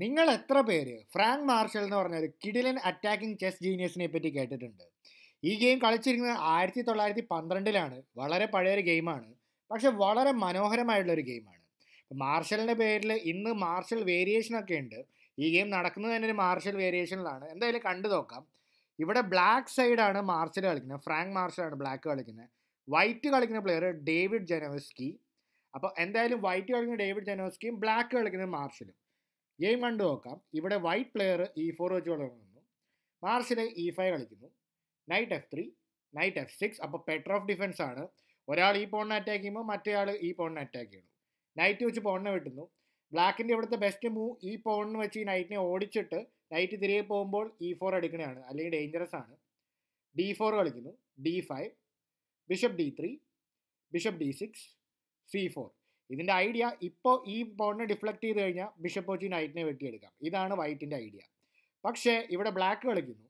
നിങ്ങൾ എത്ര പേര് ഫ്രാങ്ക് മാർഷൽ എന്ന് പറഞ്ഞ ഒരു കിഡിലൻ അറ്റാക്കിംഗ് ചെസ് ജീനിയസിനെ പറ്റി കേട്ടിട്ടുണ്ട് ഈ ഗെയിം കളിച്ചിരിക്കുന്നത് ആയിരത്തി തൊള്ളായിരത്തി പന്ത്രണ്ടിലാണ് വളരെ പഴയൊരു ഗെയിമാണ് പക്ഷെ വളരെ മനോഹരമായിട്ടുള്ളൊരു ഗെയിമാണ് മാർഷലിൻ്റെ പേരിൽ ഇന്ന് മാർഷൽ വേരിയേഷനൊക്കെ ഉണ്ട് ഈ ഗെയിം നടക്കുന്നത് തന്നെ ഒരു മാർഷൽ വേരിയേഷനിലാണ് എന്തായാലും കണ്ടു നോക്കാം ഇവിടെ ബ്ലാക്ക് സൈഡാണ് മാർഷൽ കളിക്കുന്നത് ഫ്രാങ്ക് മാർഷലാണ് ബ്ലാക്ക് കളിക്കുന്നത് വൈറ്റ് കളിക്കുന്ന പ്ലെയർ ഡേവിഡ് ജനോസ്കി അപ്പോൾ എന്തായാലും വൈറ്റ് കളിക്കുന്ന ഡേവിഡ് ജനോസ്കിയും ബ്ലാക്ക് കളിക്കുന്ന മാർഷലും ഗെയിം കണ്ടു നോക്കാം ഇവിടെ വൈറ്റ് പ്ലെയർ ഇ ഫോർ വെച്ച് തുടങ്ങുന്നു മാർച്ചിലെ ഇ e ഫൈവ് കളിക്കുന്നു knight F three knight F six അപ്പോൾ പെട്ടർ ഓഫ് ഡിഫൻസ് ആണ് ഒരാൾ ഈ പോണിനെ അറ്റാക്ക് ചെയ്യുമ്പോൾ മറ്റേയാൾ ഈ പോണിനെ അറ്റാക്ക് ചെയ്യും നൈറ്റ് വെച്ച് പോണിനെ വെട്ടുന്നു ബ്ലാക്കിൻ്റെ ഇവിടുത്തെ ബെസ്റ്റ് മൂവ് ഈ പോണിന് വെച്ച് ഈ നൈറ്റിനെ ഓടിച്ചിട്ട് നൈറ്റ് തിരികെ പോകുമ്പോൾ ഇ e ഫോർ എടുക്കണതാണ് അല്ലെങ്കിൽ ഡേഞ്ചറസ് ആണ് ഡി ഫോർ കളിക്കുന്നു D five bishop D three bishop D six C four ഇതിൻ്റെ ഐഡിയ ഇപ്പോൾ ഈ ബോണിനെ ഡിഫ്ലക്ട് ചെയ്ത് കഴിഞ്ഞാൽ ബിഷപ്പ് വെച്ച് നൈറ്റിനെ വെട്ടിയെടുക്കാം ഇതാണ് വൈറ്റിൻ്റെ ഐഡിയ പക്ഷേ ഇവിടെ ബ്ലാക്ക് കളിക്കുന്നു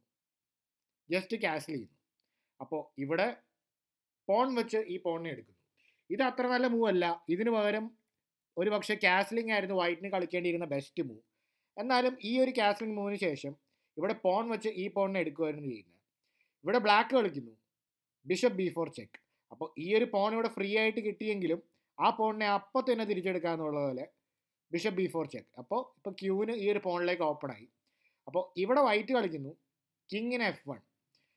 ജസ്റ്റ് ക്യാൻസൽ ചെയ്യുന്നു അപ്പോൾ ഇവിടെ പോൺ വെച്ച് ഈ പോണിനെ എടുക്കുന്നു ഇത് അത്ര നല്ല മൂവ് അല്ല ഇതിന് പകരം ഒരു പക്ഷേ ക്യാസ്ലിംഗ് ആയിരുന്നു വൈറ്റിന് കളിക്കേണ്ടിയിരുന്ന ബെസ്റ്റ് മൂവ് എന്നാലും ഈ ഒരു ക്യാസ്ലിംഗ് മൂവിന് ശേഷം ഇവിടെ പോൺ വെച്ച് ഈ പോണിനെ എടുക്കുമായിരുന്നു ചെയ്യുന്നത് ഇവിടെ ബ്ലാക്ക് കളിക്കുന്നു ബിഷപ്പ് ബി ഫോർ ചെക്ക് അപ്പോൾ ഈ ഒരു പോൺ ഇവിടെ ഫ്രീ ആയിട്ട് കിട്ടിയെങ്കിലും ആ പോണിനെ അപ്പോൾ തന്നെ തിരിച്ചെടുക്കുക എന്നുള്ള പോലെ ബിഷപ്പ് ബി ഫോർ ചെക്ക് അപ്പോൾ ഇപ്പോൾ ക്യൂവിന് ഈ ഒരു പോണിലേക്ക് ഓപ്പൺ ആയി അപ്പോൾ ഇവിടെ വൈറ്റ് കളിക്കുന്നു കിങ്ങിന് എഫ് വൺ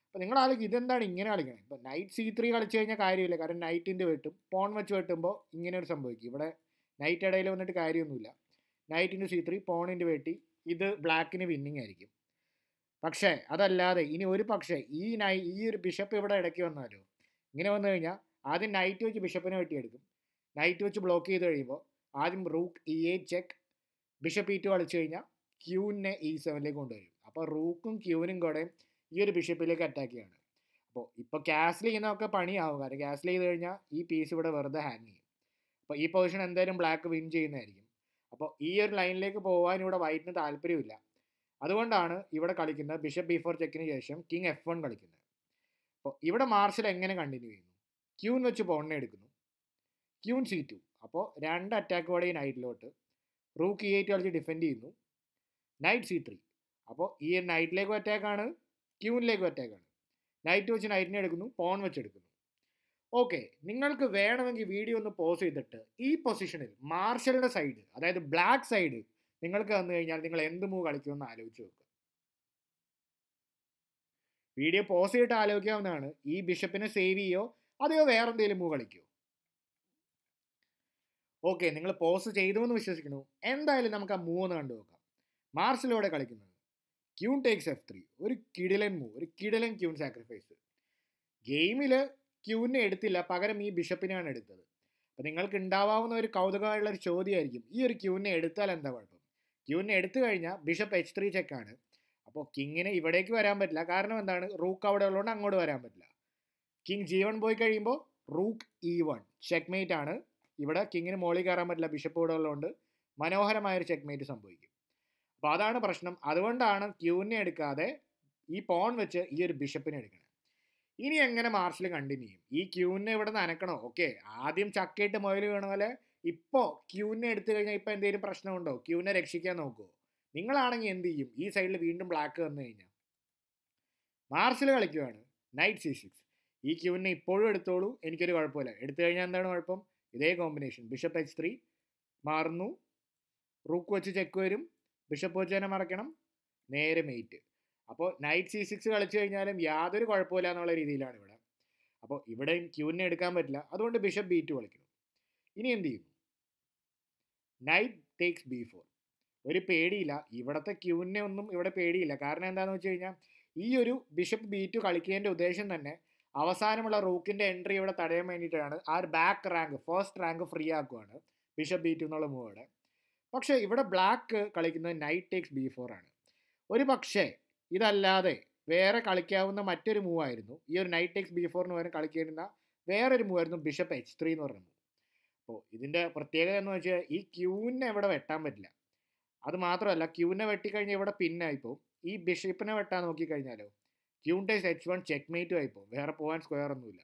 അപ്പോൾ നിങ്ങൾ ആലോചിക്കും ഇതെന്താണ് ഇങ്ങനെ കളിക്കുന്നത് ഇപ്പോൾ നൈറ്റ് സി ത്രീ കളിച്ചു കഴിഞ്ഞാൽ കാര്യമില്ല കാരണം നൈറ്റിൻ്റെ വെട്ടും പോൺ വെച്ച് വെട്ടുമ്പോൾ ഇങ്ങനെ ഒരു സംഭവിക്കും ഇവിടെ നൈറ്റ് ഇടയിൽ വന്നിട്ട് കാര്യമൊന്നുമില്ല നൈറ്റിൻ്റെ സി ത്രീ പോണിൻ്റെ വെട്ടി ഇത് ബ്ലാക്കിന് വിന്നിങ് ആയിരിക്കും പക്ഷേ അതല്ലാതെ ഇനി ഒരു പക്ഷേ ഈ നൈ ഈ ഒരു ബിഷപ്പ് ഇവിടെ ഇടയ്ക്ക് വന്നാലോ ഇങ്ങനെ വന്നു കഴിഞ്ഞാൽ ആദ്യം നൈറ്റ് വെച്ച് ബിഷപ്പിനെ വെട്ടിയെടുക്കും നൈറ്റ് വെച്ച് ബ്ലോക്ക് ചെയ്ത് കഴിയുമ്പോൾ ആദ്യം rook E e a check bishop E e two കളിച്ചു കഴിഞ്ഞാൽ ക്യൂവിനെ ഇ e സെവനിലേക്ക് കൊണ്ടുവരും അപ്പോൾ റൂക്കും ക്യൂവിനും കൂടെ ഈ ഒരു ബിഷപ്പിലേക്ക് അറ്റാക്ക് ചെയ്യാണ് അപ്പോൾ ഇപ്പോൾ ക്യാൻസൽ ചെയ്യുന്നതൊക്കെ പണിയാവും കാരണം ക്യാൻസൽ ചെയ്ത് കഴിഞ്ഞാൽ ഈ പീസ് ഇവിടെ വെറുതെ ഹാങ് ചെയ്യും അപ്പോൾ ഈ പൊസിഷൻ എന്തായാലും ബ്ലാക്ക് വിൻ ചെയ്യുന്നതായിരിക്കും അപ്പോൾ ഈ ഒരു ലൈനിലേക്ക് പോകാൻ ഇവിടെ വൈറ്റിന് താല്പര്യമില്ല അതുകൊണ്ടാണ് ഇവിടെ കളിക്കുന്നത് ബിഷപ്പ് ബി ഫോർ ചെക്കിന് ശേഷം കിങ് എഫ് വൺ കളിക്കുന്നത് അപ്പോൾ ഇവിടെ മാർഷൽ എങ്ങനെ കണ്ടിന്യൂ ചെയ്യുന്നു ക്യൂന്ന് വെച്ച് പോണ്ണെടുക്കുന്നു എടുക്കുന്നു ക്യൂൺ സി ടു അപ്പോൾ രണ്ട് വാടി നൈറ്റിലോട്ട് റൂക്ക് ഇ എയ്റ്റ് കളിച്ച് ഡിഫെൻഡ് ചെയ്യുന്നു നൈറ്റ് സി ത്രീ അപ്പോൾ ഈ നൈറ്റിലേക്കും അറ്റാക്കാണ് ക്യൂനിലേക്കും അറ്റാക്കാണ് നൈറ്റ് വെച്ച് നൈറ്റിനെ എടുക്കുന്നു പോൺ വെച്ചെടുക്കുന്നു ഓക്കെ നിങ്ങൾക്ക് വേണമെങ്കിൽ വീഡിയോ ഒന്ന് പോസ് ചെയ്തിട്ട് ഈ പൊസിഷനിൽ മാർഷലിൻ്റെ സൈഡ് അതായത് ബ്ലാക്ക് സൈഡ് നിങ്ങൾക്ക് വന്നു കഴിഞ്ഞാൽ നിങ്ങൾ എന്ത് മൂവ് കളിക്കുമെന്ന് ആലോചിച്ച് നോക്കുക വീഡിയോ പോസ് ചെയ്തിട്ട് ആലോചിക്കാവുന്നതാണ് ഈ ബിഷപ്പിനെ സേവ് ചെയ്യോ അതെയോ വേറെന്തെങ്കിലും മൂവ് കളിക്കുമോ ഓക്കെ നിങ്ങൾ പോസ് ചെയ്തുവെന്ന് വിശ്വസിക്കുന്നു എന്തായാലും നമുക്ക് ആ മൂന്ന് കണ്ടു നോക്കാം മാർസിലൂടെ കളിക്കുന്നത് ക്യൂൺ ടേക്സ് എഫ് ത്രീ ഒരു കിടിലൻ മൂവ് ഒരു കിടിലൻ ക്യൂൺ സാക്രിഫൈസ് ഗെയിമിൽ ക്യൂവിനെ എടുത്തില്ല പകരം ഈ ബിഷപ്പിനെയാണ് എടുത്തത് അപ്പോൾ നിങ്ങൾക്ക് ഉണ്ടാവാവുന്ന ഒരു കൗതുകമായുള്ള ഒരു ചോദ്യമായിരിക്കും ഈ ഒരു ക്യൂവിനെ എടുത്താൽ എന്താ കുഴപ്പം ക്യൂവിനെ എടുത്തു കഴിഞ്ഞാൽ ബിഷപ്പ് എച്ച് ത്രീ ചെക്കാണ് അപ്പോൾ കിങ്ങിന് ഇവിടേക്ക് വരാൻ പറ്റില്ല കാരണം എന്താണ് റൂക്ക് അവിടെ ഉള്ളതുകൊണ്ട് അങ്ങോട്ട് വരാൻ പറ്റില്ല കിങ് ജീവൺ പോയി കഴിയുമ്പോൾ റൂക്ക് ഇ e വൺ ആണ് ഇവിടെ കിങ്ങിന് മോളി കയറാൻ പറ്റില്ല ബിഷപ്പ് ഇവിടെ ഉള്ളതുകൊണ്ട് മനോഹരമായൊരു ചെക്ക്മേറ്റ് സംഭവിക്കും അപ്പോൾ അതാണ് പ്രശ്നം അതുകൊണ്ടാണ് ക്യൂവിനെ എടുക്കാതെ ഈ പോൺ വെച്ച് ഈ ഒരു ബിഷപ്പിനെ എടുക്കണം ഇനി എങ്ങനെ മാർഷൽ കണ്ടിന്യൂ ചെയ്യും ഈ ക്യൂവിനെ ഇവിടെ നനക്കണോ ഓക്കെ ആദ്യം ചക്കയിട്ട് മൊയൽ വീണ പോലെ ഇപ്പോൾ ക്യൂവിനെ എടുത്തു കഴിഞ്ഞാൽ ഇപ്പോൾ എന്തെങ്കിലും പ്രശ്നമുണ്ടോ ക്യൂവിനെ രക്ഷിക്കാൻ നോക്കുമോ നിങ്ങളാണെങ്കിൽ എന്ത് ചെയ്യും ഈ സൈഡിൽ വീണ്ടും ബ്ലാക്ക് വന്നു കഴിഞ്ഞാൽ മാർഷൽ കളിക്കുകയാണ് നൈറ്റ് സി സിക്സ് ഈ ക്യൂവിനെ ഇപ്പോഴും എടുത്തോളൂ എനിക്കൊരു കുഴപ്പമില്ല എടുത്തു കഴിഞ്ഞാൽ എന്താണ് കുഴപ്പം ഇതേ കോമ്പിനേഷൻ ബിഷപ്പ് എച്ച് ത്രീ മാറുന്നു റൂക്ക് വെച്ച് ചെക്ക് വരും ബിഷപ്പ് വെച്ച് തന്നെ മറക്കണം നേരെ മെയ്റ്റ് അപ്പോൾ നൈറ്റ് സി സിക്സ് കളിച്ചു കഴിഞ്ഞാലും യാതൊരു കുഴപ്പമില്ല എന്നുള്ള രീതിയിലാണ് ഇവിടെ അപ്പോൾ ഇവിടെയും ക്യൂവിനെ എടുക്കാൻ പറ്റില്ല അതുകൊണ്ട് ബിഷപ്പ് ബി ടു കളിക്കുന്നു ഇനി എന്ത് ചെയ്യും നൈറ്റ് ടേക്സ് ബി ഫോർ ഒരു പേടിയില്ല ഇവിടുത്തെ ക്യൂവിനെ ഒന്നും ഇവിടെ പേടിയില്ല കാരണം എന്താണെന്ന് വെച്ച് കഴിഞ്ഞാൽ ഈ ഒരു ബിഷപ്പ് ബി ടു കളിക്കേണ്ട ഉദ്ദേശം തന്നെ അവസാനമുള്ള റൂക്കിന്റെ എൻട്രി ഇവിടെ തടയാൻ വേണ്ടിയിട്ടാണ് ആ ഒരു back rank first rank free ആക്കുവാണ് ബിഷപ്പ് ബി ടു എന്നുള്ള മൂവോടെ പക്ഷേ ഇവിടെ ബ്ലാക്ക് കളിക്കുന്നത് നൈറ്റ് ടേക്സ് ബി ഫോർ ആണ് ഒരു പക്ഷേ ഇതല്ലാതെ വേറെ കളിക്കാവുന്ന മറ്റൊരു മൂവായിരുന്നു ഈ ഒരു നൈറ്റ് ടേക്സ് ബി ഫോറിന് പകരം കളിക്കേണ്ടുന്ന വേറൊരു മൂവായിരുന്നു ബിഷപ്പ് എച്ച് ത്രീ എന്ന് പറയുന്നത് അപ്പോൾ ഇതിൻ്റെ പ്രത്യേകത എന്ന് വെച്ചാൽ ഈ ക്യൂവിനെ ഇവിടെ വെട്ടാൻ പറ്റില്ല അത് മാത്രമല്ല ക്യൂവിനെ വെട്ടിക്കഴിഞ്ഞാൽ ഇവിടെ പിന്നായിപ്പോൾ ഈ ബിഷപ്പിനെ വെട്ടാൻ നോക്കിക്കഴിഞ്ഞാലോ ക്യൂൺടേക്സ് എച്ച് വൺ ചെക്ക് മേറ്റും ആയിപ്പോൾ വേറെ പോകാൻ സ്ക്വയർ ഒന്നുമില്ല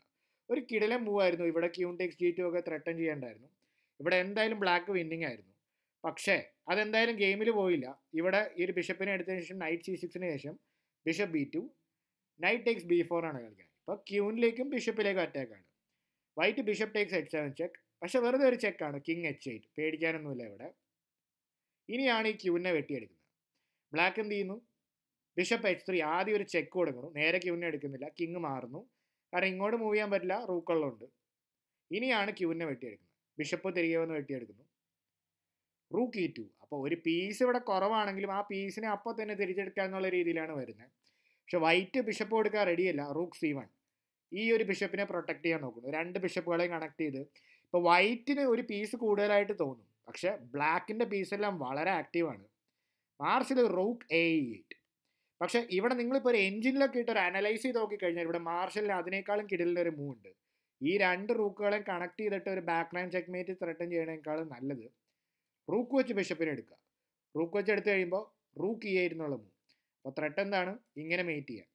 ഒരു കിടലം മൂവായിരുന്നു ഇവിടെ ക്യൂൺടേക്സ് ജി ടു ഒക്കെ ത്രട്ടൺ ചെയ്യേണ്ടായിരുന്നു ഇവിടെ എന്തായാലും ബ്ലാക്ക് വിന്നിങ് ആയിരുന്നു പക്ഷേ അതെന്തായാലും ഗെയിമിൽ പോയില്ല ഇവിടെ ഈ ഒരു ബിഷപ്പിനെ എടുത്തതിന് ശേഷം നൈറ്റ് സി സിക്സിന് ശേഷം bishop B two knight takes B four ആണ് കളിക്കുന്നത് ഇപ്പോൾ ക്യൂനിലേക്കും ബിഷപ്പിലേക്കും അറ്റാക്കാണ് white bishop takes H seven check പക്ഷെ വെറുതെ ഒരു ചെക്കാണ് കിങ് എച്ച് എയ്റ്റ് പേടിക്കാനൊന്നുമില്ല ഇവിടെ ഇനിയാണ് ഈ ക്യൂവിനെ വെട്ടിയെടുക്കുന്നത് ബ്ലാക്ക് എന്ത് ചെയ്യുന്നു ബിഷപ്പ് എച്ച് ത്രീ ആദ്യം ഒരു ചെക്ക് കൊടുക്കുന്നു നേരെ ക്യൂനെ എടുക്കുന്നില്ല കിങ് മാറുന്നു കാരണം ഇങ്ങോട്ട് മൂവ് ചെയ്യാൻ പറ്റില്ല റൂക്കള്ളുണ്ട് ഇനിയാണ് ക്യൂനെ വെട്ടിയെടുക്കുന്നത് ബിഷപ്പ് തിരികെ വന്ന് വെട്ടിയെടുക്കുന്നു റൂക്ക് ഈ ടു അപ്പോൾ ഒരു പീസ് ഇവിടെ കുറവാണെങ്കിലും ആ പീസിനെ അപ്പോൾ തന്നെ തിരിച്ചെടുക്കുക എന്നുള്ള രീതിയിലാണ് വരുന്നത് പക്ഷെ വൈറ്റ് ബിഷപ്പ് കൊടുക്കാൻ റെഡിയല്ല റൂക്ക് സി വൺ ഈ ഒരു ബിഷപ്പിനെ പ്രൊട്ടക്ട് ചെയ്യാൻ നോക്കുന്നു രണ്ട് ബിഷപ്പുകളെ കണക്ട് ചെയ്ത് ഇപ്പോൾ വൈറ്റിന് ഒരു പീസ് കൂടുതലായിട്ട് തോന്നും പക്ഷേ ബ്ലാക്കിൻ്റെ പീസെല്ലാം വളരെ ആക്റ്റീവാണ് മാർച്ചിൽ റൂക്ക് എ എയ്റ്റ് പക്ഷേ ഇവിടെ നിങ്ങളിപ്പോൾ ഒരു എഞ്ചിനിലൊക്കെ ഇട്ട് ഒരു അനലൈസ് ചെയ്ത് നോക്കിക്കഴിഞ്ഞാൽ ഇവിടെ മാർഷലിന് അതിനേക്കാളും കിടലിൻ്റെ ഒരു മൂവ് ഉണ്ട് ഈ രണ്ട് റൂക്കുകളെ കണക്ട് ചെയ്തിട്ട് ഒരു ബാക്ക് ലൈൻ ചെക്മേറ്റ് ത്രെട്ടൻ ചെയ്യണേക്കാളും നല്ലത് റൂക്ക് വെച്ച് ബിഷപ്പിനെ എടുക്കുക റൂക്ക് വെച്ച് എടുത്തു കഴിയുമ്പോൾ റൂക്ക് ഈ e ആയിരുന്നുള്ള മൂവ് അപ്പോൾ ത്രെട്ട് എന്താണ് ഇങ്ങനെ മേറ്റ് ചെയ്യുക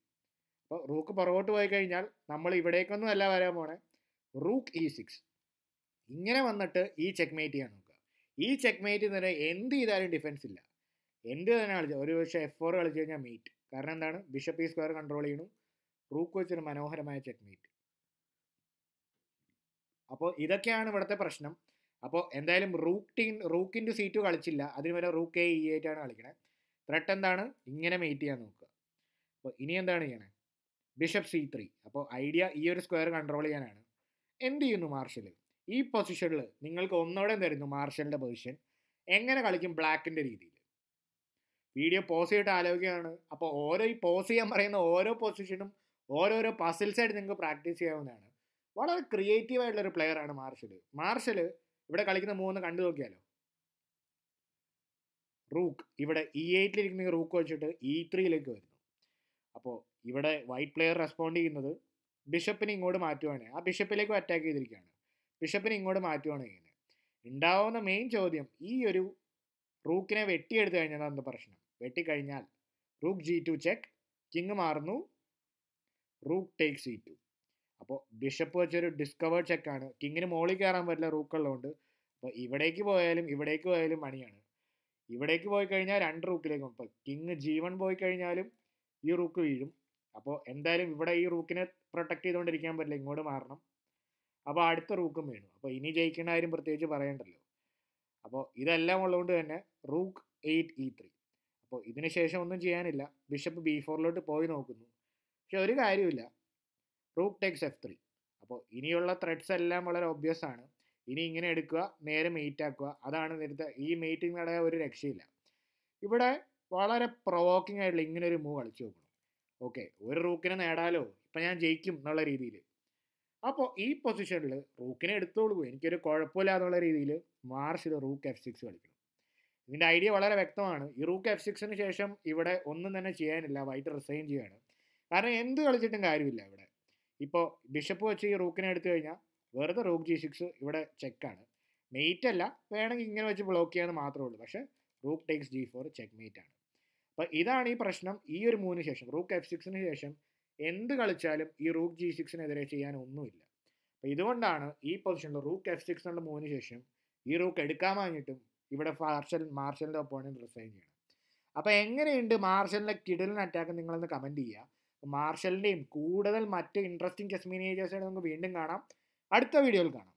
അപ്പോൾ റൂക്ക് പുറകോട്ട് പോയി കഴിഞ്ഞാൽ നമ്മൾ ഇവിടേക്കൊന്നും അല്ല വരാൻ പോണേ റൂക്ക് ഇ e സിക്സ് ഇങ്ങനെ വന്നിട്ട് ഈ e ചെക്ക്മേറ്റ് ചെയ്യാൻ നോക്കുക ഈ ചെക്ക്മേറ്റ് തന്നെ എന്ത് ചെയ്താലും ഡിഫൻസ് ഇല്ല എന്ത് തന്നെ കളിച്ചാൽ ഒരു പക്ഷേ എഫ് ഫോർ കളിച്ചു കഴിഞ്ഞാൽ മീറ്റ് കാരണം എന്താണ് ബിഷപ്പ് ഈ സ്ക്വയർ കൺട്രോൾ ചെയ്യണു റൂക്ക് വെച്ചൊരു മനോഹരമായ ചെക്ക്മേറ്റ് അപ്പോൾ ഇതൊക്കെയാണ് ഇവിടുത്തെ പ്രശ്നം അപ്പോൾ എന്തായാലും റൂക്ക് ടീൻ റൂക്കിൻ്റെ സീറ്റ് കളിച്ചില്ല അതിന് വരെ റൂക്ക് എ ഇ e, ആയിട്ടാണ് കളിക്കണേ ത്രെട്ട് എന്താണ് ഇങ്ങനെ മെയ്റ്റ് ചെയ്യാൻ നോക്കുക അപ്പോൾ ഇനി എന്താണ് ചെയ്യണേ ബിഷപ്പ് സി ത്രീ അപ്പോൾ ഐഡിയ ഈ ഒരു സ്ക്വയർ കൺട്രോൾ ചെയ്യാനാണ് എന്ത് ചെയ്യുന്നു മാർഷൽ ഈ പൊസിഷനിൽ നിങ്ങൾക്ക് ഒന്നോടെ തരുന്നു മാർഷലിൻ്റെ പൊസിഷൻ എങ്ങനെ കളിക്കും ബ്ലാക്കിൻ്റെ രീതിയിൽ വീഡിയോ പോസ് ചെയ്തിട്ട് ആലോചിക്കുകയാണ് അപ്പോൾ ഓരോ ഈ പോസ് ചെയ്യാൻ പറയുന്ന ഓരോ പൊസിഷനും ഓരോരോ പസിൽസായിട്ട് നിങ്ങൾക്ക് പ്രാക്ടീസ് ചെയ്യാവുന്നതാണ് വളരെ ക്രിയേറ്റീവ് പ്ലെയർ പ്ലെയറാണ് മാർഷൽ മാർഷൽ ഇവിടെ കളിക്കുന്ന മൂന്ന് കണ്ടു നോക്കിയാലോ റൂക്ക് ഇവിടെ ഇ e എയ്റ്റിലിരിക്കുന്ന റൂക്ക് വെച്ചിട്ട് ഇ e ത്രീയിലേക്ക് വരുന്നു അപ്പോൾ ഇവിടെ വൈറ്റ് പ്ലെയർ റെസ്പോണ്ട് ചെയ്യുന്നത് ബിഷപ്പിനെ ഇങ്ങോട്ട് മാറ്റുവാണ് ആ ബിഷപ്പിലേക്ക് അറ്റാക്ക് ചെയ്തിരിക്കുകയാണ് ബിഷപ്പിനെ ഇങ്ങോട്ട് മാറ്റുവാണ് ചെയ്യുന്നത് ഉണ്ടാവുന്ന മെയിൻ ചോദ്യം ഈ ഒരു റൂക്കിനെ വെട്ടിയെടുത്തു കഴിഞ്ഞതാണ് പ്രശ്നം വെട്ടിക്കഴിഞ്ഞാൽ rook G two check king മാറുന്നു റൂക്ക് ടേക്ക് സി ടു അപ്പോൾ ബിഷപ്പ് വെച്ചൊരു ഡിസ്കവേർഡ് ചെക്കാണ് കിങ്ങിന് മോളിൽ കയറാൻ പറ്റില്ല റൂക്കുള്ളതുകൊണ്ട് അപ്പോൾ ഇവിടേക്ക് പോയാലും ഇവിടേക്ക് പോയാലും മണിയാണ് ഇവിടേക്ക് പോയി കഴിഞ്ഞാൽ രണ്ട് റൂക്കിലേക്ക് ഇപ്പോൾ കിങ് ജീവൻ പോയി കഴിഞ്ഞാലും ഈ റൂക്ക് വീഴും അപ്പോൾ എന്തായാലും ഇവിടെ ഈ റൂക്കിനെ പ്രൊട്ടക്ട് ചെയ്തുകൊണ്ടിരിക്കാൻ പറ്റില്ല ഇങ്ങോട്ട് മാറണം അപ്പോൾ അടുത്ത റൂക്കും വീണു അപ്പോൾ ഇനി ജയിക്കേണ്ട കാര്യം പ്രത്യേകിച്ച് പറയണ്ടല്ലോ അപ്പോൾ ഇതെല്ലാം ഉള്ളതുകൊണ്ട് തന്നെ റൂക്ക് എയ്റ്റ് ഇ ത്രീ അപ്പോൾ ഇതിന് ശേഷം ഒന്നും ചെയ്യാനില്ല ബിഷപ്പ് ബി ഫോറിലോട്ട് പോയി നോക്കുന്നു പക്ഷെ ഒരു കാര്യമില്ല റൂക്ക് ടേക്സ് എഫ് ത്രീ അപ്പോൾ ഇനിയുള്ള ത്രെഡ്സ് എല്ലാം വളരെ ഒബ്വിയസ് ആണ് ഇനി ഇങ്ങനെ എടുക്കുക നേരെ മെയ്റ്റ് ആക്കുക അതാണ് നേരത്തെ ഈ മെയ്റ്റിംഗ് നടയ ഒരു രക്ഷയില്ല ഇവിടെ വളരെ പ്രൊവോക്കിംഗ് ആയിട്ടുള്ള ഇങ്ങനെ ഒരു മൂവ് കളിച്ചു നോക്കണം ഓക്കെ ഒരു റൂക്കിനെ നേടാലോ ഇപ്പം ഞാൻ ജയിക്കും എന്നുള്ള രീതിയിൽ അപ്പോൾ ഈ പൊസിഷനിൽ റൂക്കിനെ എടുത്തോളൂ എനിക്കൊരു കുഴപ്പമില്ല എന്നുള്ള രീതിയിൽ മാർച്ചിൽ റൂക്ക് എഫ് സിക്സ് കളിക്കണം ഇതിൻ്റെ ഐഡിയ വളരെ വ്യക്തമാണ് ഈ റൂക്ക് എഫ് സിക്സിന് ശേഷം ഇവിടെ ഒന്നും തന്നെ ചെയ്യാനില്ല വൈറ്റ് റിസൈൻ ചെയ്യാണ് കാരണം എന്ത് കളിച്ചിട്ടും കാര്യമില്ല ഇവിടെ ഇപ്പോൾ ബിഷപ്പ് വെച്ച് ഈ റൂക്കിനെ എടുത്തു കഴിഞ്ഞാൽ വെറുതെ റൂക്ക് ജി സിക്സ് ഇവിടെ ചെക്കാണ് മെയ്റ്റ് അല്ല വേണമെങ്കിൽ ഇങ്ങനെ വെച്ച് ബ്ലോക്ക് ചെയ്യാമെന്ന് മാത്രമേ ഉള്ളൂ പക്ഷേ rook takes G four checkmate ആണ് അപ്പോൾ ഇതാണ് ഈ പ്രശ്നം ഈ ഒരു മൂന്നിന് ശേഷം റൂക്ക് എഫ് സിക്സിന് ശേഷം എന്ത് കളിച്ചാലും ഈ റൂക്ക് ജി സിക്സിനെതിരെ ചെയ്യാൻ ഒന്നുമില്ല അപ്പോൾ ഇതുകൊണ്ടാണ് ഈ പൊസിഷനിൽ റൂക്ക് എഫ് സിക്സ് എന്നുള്ള മൂന്നിന് ശേഷം ഈ റൂക്ക് എടുക്കാൻ വാങ്ങിയിട്ടും ഇവിടെ മാർഷൽ മാർഷലിൻ്റെ ഒപ്പോണൻറ്റ് റിസൈൻ ചെയ്യണം അപ്പോൾ എങ്ങനെയുണ്ട് മാർഷലിൻ്റെ കിടലിന് അറ്റാക്ക് നിങ്ങളൊന്ന് കമൻറ്റ് ചെയ്യുക മാർഷലിൻ്റെയും കൂടുതൽ മറ്റ് ഇൻട്രസ്റ്റിംഗ് ചെസ് മീനേജേഴ്സിനെ നമുക്ക് വീണ്ടും കാണാം അടുത്ത വീഡിയോയിൽ കാണാം